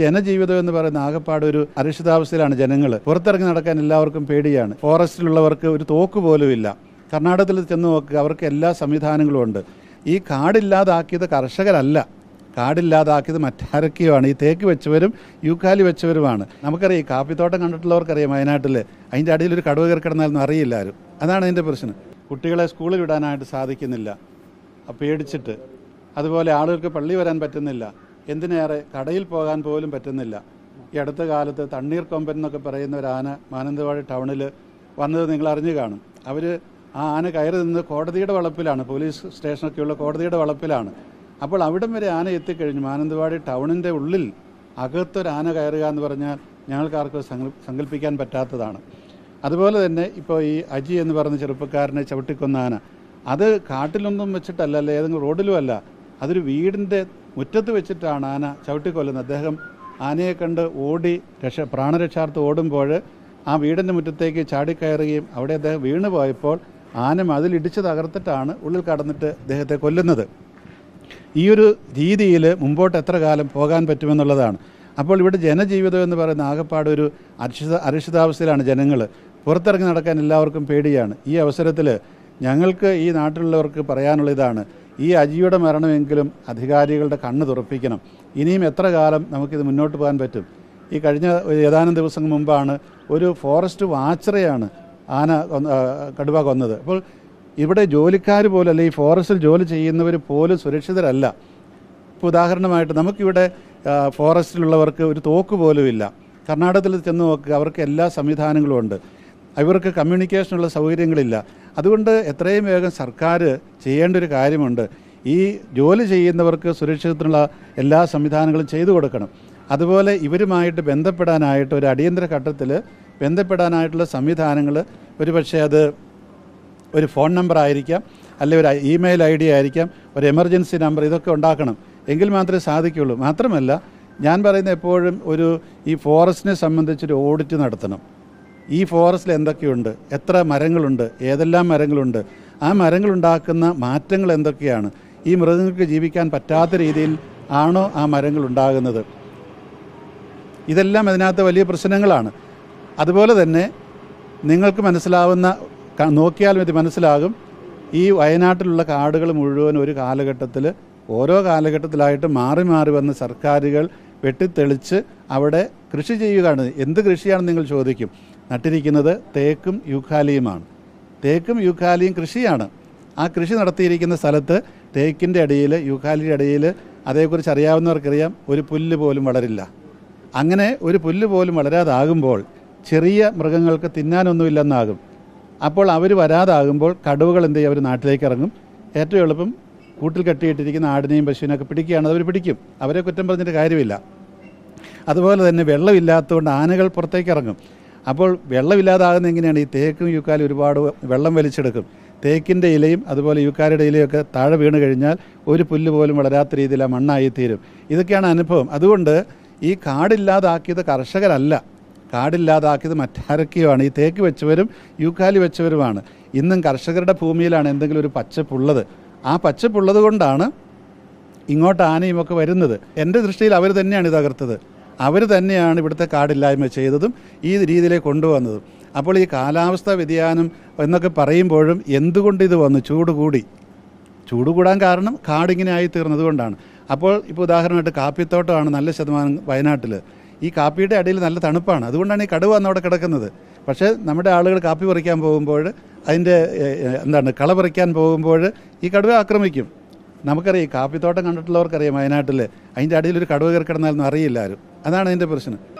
ജനജീവിതം എന്ന് പറയുന്ന ആകെപ്പാട് ഒരു അരക്ഷിതാവസ്ഥയിലാണ് ജനങ്ങൾ പുറത്തിറങ്ങി നടക്കാൻ എല്ലാവർക്കും പേടിയാണ് ഫോറസ്റ്റിലുള്ളവർക്ക് ഒരു തോക്ക് പോലുമില്ല കർണാടകത്തിൽ ചെന്ന് നോക്കുക അവർക്ക് എല്ലാ സംവിധാനങ്ങളും ഉണ്ട് ഈ കാടില്ലാതാക്കിയത് കർഷകരല്ല കാടില്ലാതാക്കിയത് മറ്റാരൊക്കെയുമാണ് ഈ തേക്ക് വെച്ചവരും യൂക്കാലി വെച്ചവരുമാണ് നമുക്കറിയാം ഈ കാപ്പിത്തോട്ടം കണ്ടിട്ടുള്ളവർക്കറിയാം വയനാട്ടിൽ അതിൻ്റെ അടിയിൽ ഒരു കടുവ കയറി അറിയില്ല ആരും അതാണ് അതിൻ്റെ പ്രശ്നം കുട്ടികളെ സ്കൂളിൽ വിടാനായിട്ട് സാധിക്കുന്നില്ല പേടിച്ചിട്ട് അതുപോലെ ആളുകൾക്ക് പള്ളി വരാൻ പറ്റുന്നില്ല എന്തിനേറെ കടയിൽ പോകാൻ പോലും പറ്റുന്നില്ല ഈ അടുത്ത കാലത്ത് തണ്ണീർ കൊമ്പൻ എന്നൊക്കെ പറയുന്ന ഒരു ആന മാനന്തവാടി ടൗണിൽ വന്നത് നിങ്ങൾ അറിഞ്ഞു കാണും അവർ ആ ആന കയറി നിന്ന് കോടതിയുടെ വളപ്പിലാണ് പോലീസ് സ്റ്റേഷനൊക്കെയുള്ള കോടതിയുടെ വളപ്പിലാണ് അപ്പോൾ അവിടം വരെ ആന എത്തിക്കഴിഞ്ഞു മാനന്തവാടി ടൗണിൻ്റെ ഉള്ളിൽ അകത്തൊരു ആന കയറുക എന്ന് പറഞ്ഞാൽ ഞങ്ങൾക്കാർക്കും സങ്കല്പിക്കാൻ പറ്റാത്തതാണ് അതുപോലെ തന്നെ ഇപ്പോൾ ഈ അജി എന്ന് പറഞ്ഞ ചെറുപ്പക്കാരനെ ചവിട്ടിക്കൊന്ന ആന അത് കാട്ടിലൊന്നും വെച്ചിട്ടല്ല അല്ലേ ഏതെങ്കിലും റോഡിലും അല്ല അതൊരു വീടിൻ്റെ മുറ്റത്ത് വെച്ചിട്ടാണ് ആന ചവിട്ടിക്കൊല്ലുന്നത് അദ്ദേഹം ആനയെ കണ്ട് ഓടി രക്ഷ പ്രാണരക്ഷാർത്ഥം ഓടുമ്പോൾ ആ വീടിൻ്റെ മുറ്റത്തേക്ക് ചാടിക്കയറുകയും അവിടെ അദ്ദേഹം വീണ് പോയപ്പോൾ ആന മതിലിടിച്ച് തകർത്തിട്ടാണ് ഉള്ളിൽ കടന്നിട്ട് അദ്ദേഹത്തെ കൊല്ലുന്നത് ഈ ഒരു രീതിയിൽ മുമ്പോട്ട് എത്ര കാലം പോകാൻ പറ്റുമെന്നുള്ളതാണ് അപ്പോൾ ഇവിടെ ജനജീവിതം എന്ന് പറയുന്ന ആകെപ്പാട് ഒരു അരിഷിത അരിഷിതാവസ്ഥയിലാണ് ജനങ്ങൾ പുറത്തിറങ്ങി നടക്കാൻ എല്ലാവർക്കും പേടിയാണ് ഈ അവസരത്തിൽ ഞങ്ങൾക്ക് ഈ നാട്ടിലുള്ളവർക്ക് പറയാനുള്ള ഇതാണ് ഈ അജിയുടെ മരണമെങ്കിലും അധികാരികളുടെ കണ്ണ് തുറപ്പിക്കണം ഇനിയും എത്ര കാലം നമുക്കിത് മുന്നോട്ട് പോകാൻ പറ്റും ഈ കഴിഞ്ഞ ഏതാനും ദിവസങ്ങൾ മുമ്പാണ് ഒരു ഫോറസ്റ്റ് വാച്ചറയാണ് ആന കടുവ കൊന്നത് അപ്പോൾ ഇവിടെ ജോലിക്കാർ പോലും അല്ലെ ഈ ഫോറസ്റ്റിൽ ജോലി ചെയ്യുന്നവർ പോലും സുരക്ഷിതരല്ല ഇപ്പോൾ ഉദാഹരണമായിട്ട് നമുക്കിവിടെ ഫോറസ്റ്റിലുള്ളവർക്ക് ഒരു തോക്ക് പോലും ഇല്ല കർണാടകത്തിൽ ചെന്ന് നോക്കുക അവർക്ക് എല്ലാ സംവിധാനങ്ങളും ഉണ്ട് ഇവർക്ക് കമ്മ്യൂണിക്കേഷനുള്ള സൗകര്യങ്ങളില്ല അതുകൊണ്ട് എത്രയും വേഗം സർക്കാർ ചെയ്യേണ്ട ഒരു കാര്യമുണ്ട് ഈ ജോലി ചെയ്യുന്നവർക്ക് സുരക്ഷിതത്തിനുള്ള എല്ലാ സംവിധാനങ്ങളും ചെയ്തു കൊടുക്കണം അതുപോലെ ഇവരുമായിട്ട് ബന്ധപ്പെടാനായിട്ട് ഒരു അടിയന്തര ഘട്ടത്തിൽ ബന്ധപ്പെടാനായിട്ടുള്ള സംവിധാനങ്ങൾ ഒരുപക്ഷെ അത് ഒരു ഫോൺ നമ്പർ ആയിരിക്കാം അല്ലെ ഒരു ഇമെയിൽ ഐ ഡി ആയിരിക്കാം ഒരു എമർജൻസി നമ്പർ ഇതൊക്കെ ഉണ്ടാക്കണം എങ്കിൽ മാത്രമേ സാധിക്കുകയുള്ളൂ മാത്രമല്ല ഞാൻ പറയുന്ന എപ്പോഴും ഒരു ഈ ഫോറസ്റ്റിനെ സംബന്ധിച്ചൊരു ഓഡിറ്റ് നടത്തണം ഈ ഫോറസ്റ്റിൽ എന്തൊക്കെയുണ്ട് എത്ര മരങ്ങളുണ്ട് ഏതെല്ലാം മരങ്ങളുണ്ട് ആ മരങ്ങളുണ്ടാക്കുന്ന മാറ്റങ്ങൾ എന്തൊക്കെയാണ് ഈ മൃഗങ്ങൾക്ക് ജീവിക്കാൻ പറ്റാത്ത രീതിയിൽ ആണോ ആ മരങ്ങൾ ഉണ്ടാകുന്നത് ഇതെല്ലാം അതിനകത്ത് വലിയ പ്രശ്നങ്ങളാണ് അതുപോലെ തന്നെ നിങ്ങൾക്ക് മനസ്സിലാവുന്ന നോക്കിയാലും ഇത് മനസ്സിലാകും ഈ വയനാട്ടിലുള്ള കാടുകൾ മുഴുവൻ ഒരു കാലഘട്ടത്തിൽ ഓരോ കാലഘട്ടത്തിലായിട്ട് മാറി മാറി വന്ന സർക്കാരുകൾ വെട്ടിത്തെളിച്ച് അവിടെ കൃഷി ചെയ്യുകയാണ് എന്ത് കൃഷിയാണ് നിങ്ങൾ ചോദിക്കും നട്ടിരിക്കുന്നത് തേക്കും യുഖാലിയുമാണ് തേക്കും യുഖാലിയും കൃഷിയാണ് ആ കൃഷി നടത്തിയിരിക്കുന്ന സ്ഥലത്ത് തേക്കിൻ്റെ ഇടയിൽ യുഖാലിയുടെ ഇടയിൽ അതേക്കുറിച്ച് അറിയാവുന്നവർക്കറിയാം ഒരു പുല്ല് പോലും വളരില്ല അങ്ങനെ ഒരു പുല്ല് പോലും വളരാതാകുമ്പോൾ ചെറിയ മൃഗങ്ങൾക്ക് തിന്നാനൊന്നുമില്ലെന്നാകും അപ്പോൾ അവർ വരാതാകുമ്പോൾ കടുവകൾ എന്ത് ചെയ്യും അവർ നാട്ടിലേക്ക് ഇറങ്ങും ഏറ്റവും എളുപ്പം കൂട്ടിൽ കെട്ടിയിട്ടിരിക്കുന്ന ആടിനെയും ഒക്കെ പിടിക്കുകയാണ് അവർ പിടിക്കും അവരെ കുറ്റം പറഞ്ഞിട്ട് കാര്യമില്ല അതുപോലെ തന്നെ വെള്ളമില്ലാത്തതുകൊണ്ട് ആനകൾ പുറത്തേക്ക് ഇറങ്ങും അപ്പോൾ വെള്ളമില്ലാതാകുന്ന എങ്ങനെയാണ് ഈ തേക്കും യൂക്കാലും ഒരുപാട് വെള്ളം വലിച്ചെടുക്കും തേക്കിൻ്റെ ഇലയും അതുപോലെ യൂക്കാരുടെ ഇലയൊക്കെ താഴെ വീണ് കഴിഞ്ഞാൽ ഒരു പുല്ല് പോലും വളരാത്ത രീതിയിൽ ആ മണ്ണായിത്തീരും ഇതൊക്കെയാണ് അനുഭവം അതുകൊണ്ട് ഈ കാടില്ലാതാക്കിയത് കർഷകരല്ല കാടില്ലാതാക്കിയത് മറ്റാരൊക്കെയുമാണ് ഈ തേക്ക് വെച്ചവരും യൂക്കാലി വെച്ചവരുമാണ് ഇന്നും കർഷകരുടെ ഭൂമിയിലാണ് എന്തെങ്കിലും ഒരു പച്ചപ്പുള്ളത് ആ പച്ചപ്പുള്ളത് കൊണ്ടാണ് ഇങ്ങോട്ട് ആനയുമൊക്കെ വരുന്നത് എൻ്റെ ദൃഷ്ടിയിൽ അവർ തന്നെയാണ് ഇത് തകർത്തത് അവർ തന്നെയാണ് ഇവിടുത്തെ കാടില്ലായ്മ ചെയ്തതും ഈ രീതിയിലേക്ക് കൊണ്ടുവന്നതും അപ്പോൾ ഈ കാലാവസ്ഥാ വ്യതിയാനം എന്നൊക്കെ പറയുമ്പോഴും എന്തുകൊണ്ട് ഇത് വന്നു ചൂട് കൂടി ചൂട് കൂടാൻ കാരണം കാടിങ്ങനെ ആയി തീർന്നതുകൊണ്ടാണ് അപ്പോൾ ഇപ്പോൾ ഉദാഹരണമായിട്ട് കാപ്പിത്തോട്ടമാണ് നല്ല ശതമാനം വയനാട്ടിൽ ഈ കാപ്പിയുടെ അടിയിൽ നല്ല തണുപ്പാണ് അതുകൊണ്ടാണ് ഈ കടുവ അന്ന് അവിടെ കിടക്കുന്നത് പക്ഷേ നമ്മുടെ ആളുകൾ കാപ്പി പറിക്കാൻ പോകുമ്പോൾ അതിൻ്റെ എന്താണ് കള പറിക്കാൻ പോകുമ്പോൾ ഈ കടുവ ആക്രമിക്കും നമുക്കറിയാം കാപ്പിത്തോട്ടം കണ്ടിട്ടുള്ളവർക്കറിയാം വയനാട്ടിൽ അതിൻ്റെ അടിയിലൊരു കടുവ കയറി കിടന്നാലൊന്നും അറിയില്ല ആരും അതാണ് അതിൻ്റെ പ്രശ്നം